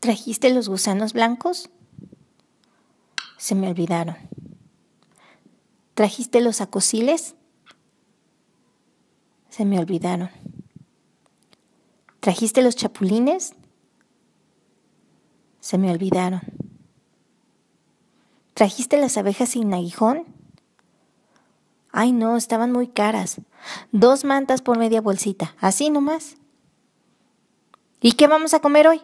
¿Trajiste los gusanos blancos? Se me olvidaron. ¿Trajiste los acosiles? Se me olvidaron. ¿Trajiste los chapulines? Se me olvidaron. ¿Trajiste las abejas sin aguijón? Ay, no, estaban muy caras. Dos mantas por media bolsita, así nomás. ¿Y qué vamos a comer hoy?